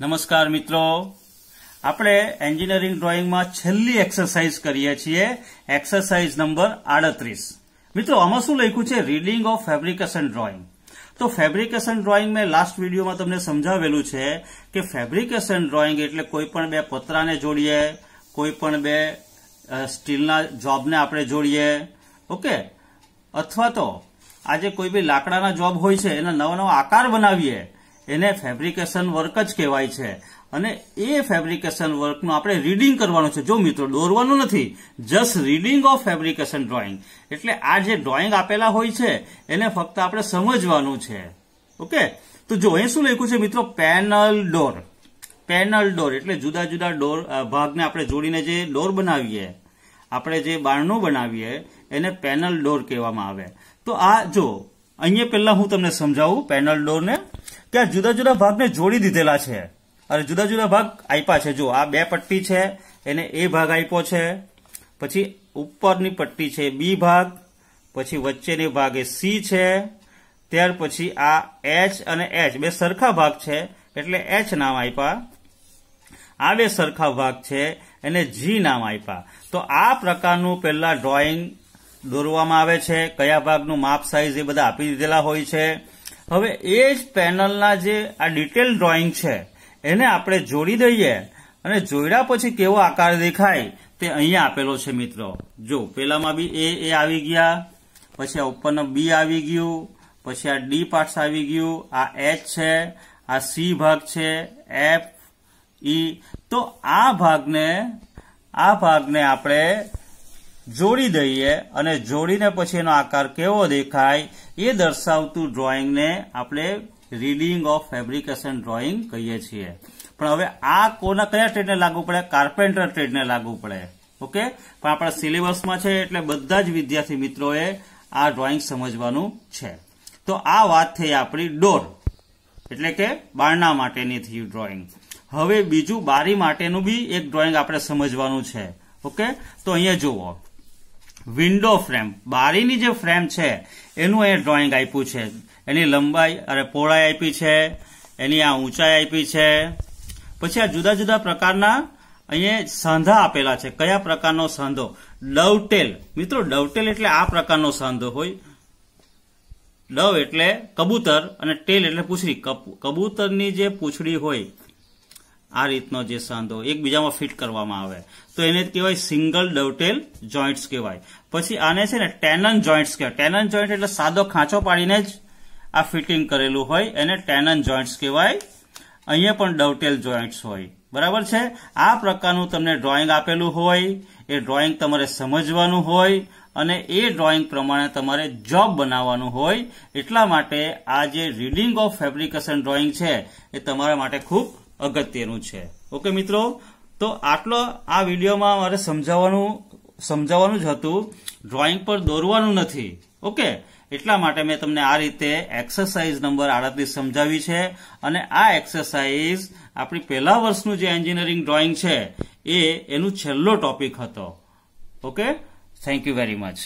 નમસ્કાર મિત્રો આપણે એન્જિનિયરિંગ ડ્રોઈંગમાં છેલ્લી એક્સરસાઇઝ કરીએ છીએ એક્સરસાઇઝ નંબર આડત્રીસ મિત્રો આમાં શું લખ્યું છે રીડિંગ ઓફ ફેબ્રિકેશન ડ્રોઈંગ તો ફેબ્રિકેશન ડ્રોઈંગ મેં લાસ્ટ વિડીયોમાં તમને સમજાવેલું છે કે ફેબ્રિકેશન ડ્રોઈંગ એટલે કોઈપણ બે પતરાને જોડીએ કોઈ પણ બે સ્ટીલના જોબને આપણે જોડીએ ઓકે અથવા તો આજે કોઈ બી લાકડાના જોબ હોય છે એના નવા નવા આકાર બનાવીએ એને ફેબ્રિકેશન વર્ક જ કહેવાય છે અને એ ફેબ્રિકેશન વર્કનું આપણે રીડિંગ કરવાનું છે જો મિત્રો દોરવાનું નથી just reading of fabrication drawing એટલે આ જે ડ્રોઈંગ આપેલા હોય છે એને ફક્ત આપણે સમજવાનું છે ઓકે તો જો અહીં શું લખ્યું છે મિત્રો પેનલ ડોર પેનલ ડોર એટલે જુદા જુદા ડોર ભાગને આપણે જોડીને જે ડોર બનાવીએ આપણે જે બારણું બનાવીએ એને પેનલ ડોર કહેવામાં આવે તો આ જો અહીંયા પહેલા હું તમને સમજાવું પેનલ ડોરને ત્યાં જુદા જુદા ભાગને જોડી દીધેલા છે અને જુદા જુદા ભાગ આપ્યા છે જો આ બે પટ્ટી છે એને એ ભાગ આપ્યો છે પછી ઉપરની પટ્ટી છે બી ભાગ પછી વચ્ચેની ભાગ એ સી છે ત્યાર પછી આ એચ અને એચ બે સરખા ભાગ છે એટલે એચ નામ આપ્યા આ બે સરખા ભાગ છે એને જી નામ આપ્યા તો આ પ્રકારનું પહેલા ડ્રોઈંગ દોરવામાં આવે છે કયા ભાગનું માપ સાઈઝ એ બધા આપી દીધેલા હોય છે હવે એ જ પેનલના જે આ ડિટેલ ડ્રોઈંગ છે એને આપણે જોડી દઈએ અને જોડ્યા પછી કેવો આકાર દેખાય તે અહીંયા આપેલો છે મિત્રો જો પેલામાં બી એ એ આવી ગયા પછી આ ઉપરનો બી આવી ગયું પછી આ ડી પાર્ટસ આવી ગયું આ એચ છે આ સી ભાગ છે એફ ઈ તો આ ભાગને આ ભાગને આપણે જોડી દઈએ અને જોડીને પછી એનો આકાર કેવો દેખાય એ દર્શાવતું ડ્રોઈંગને આપણે રીડિંગ ઓફ ફેબ્રિકેશન ડ્રોઈંગ કહીએ છીએ પણ હવે આ કોના કયા ટ્રેડને લાગુ પડે કાર્પેન્ટર ટ્રેડને લાગુ પડે ઓકે પણ આપણા સિલેબસમાં છે એટલે બધા જ વિદ્યાર્થી મિત્રોએ આ ડ્રોઈંગ સમજવાનું છે તો આ વાત થઈ આપણી ડોર એટલે કે બારણા માટેની થયું ડ્રોઈંગ હવે બીજું બારી માટેનું બી એક ડ્રોઈંગ આપણે સમજવાનું છે ઓકે તો અહીંયા જુઓ વિન્ડો ફ્રેમ બારીની જે ફ્રેમ છે એનું અહીંયા ડ્રોઈંગ આપ્યું છે એની લંબાઈ અરે પહોળાઈ આપી છે એની આ ઊંચાઈ આપી છે પછી આ જુદા જુદા પ્રકારના અહીંયા સાંધા આપેલા છે કયા પ્રકારનો સાંધો ડવટેલ મિત્રો ડવટેલ એટલે આ પ્રકારનો સાંધો હોય ડવ એટલે કબૂતર અને ટેલ એટલે પૂછડી કબૂતરની જે પૂછડી હોય આ રીતનો જે સાંધો એકબીજામાં ફિટ કરવામાં આવે તો એને કહેવાય સિંગલ ડવટેલ જોઈન્ટ્સ કહેવાય પછી આને છે ને ટેનન જોઈન્ટ્સ કહેવાય ટેનન જોઈન્ટ એટલે સાદો ખાંચો પાડીને જ આ ફિટિંગ કરેલું હોય એને ટેનન જોઈન્ટ્સ કહેવાય અહીંયા પણ ડવટેલ જોઈન્ટ્સ હોય બરાબર છે આ પ્રકારનું તમને ડ્રોઈંગ આપેલું હોય એ ડ્રોઈંગ તમારે સમજવાનું હોય અને એ ડ્રોઈંગ પ્રમાણે તમારે જોબ બનાવવાનું હોય એટલા માટે આ જે રીડિંગ ઓફ ફેબ્રિકેશન ડ્રોઈંગ છે એ તમારા માટે ખૂબ અગત્યનું છે ઓકે મિત્રો તો આટલો આ વિડીયોમાં મારે સમજાવવાનું સમજાવવાનું જ હતું ડ્રોઈંગ પર દોરવાનું નથી ઓકે એટલા માટે મેં તમને આ રીતે એક્સરસાઇઝ નંબર આડત્રીસ સમજાવી છે અને આ એક્સરસાઇઝ આપણી પહેલા વર્ષનું જે એન્જિનિયરિંગ ડ્રોઈંગ છે એ એનું છેલ્લો ટોપિક હતો okay thank you very much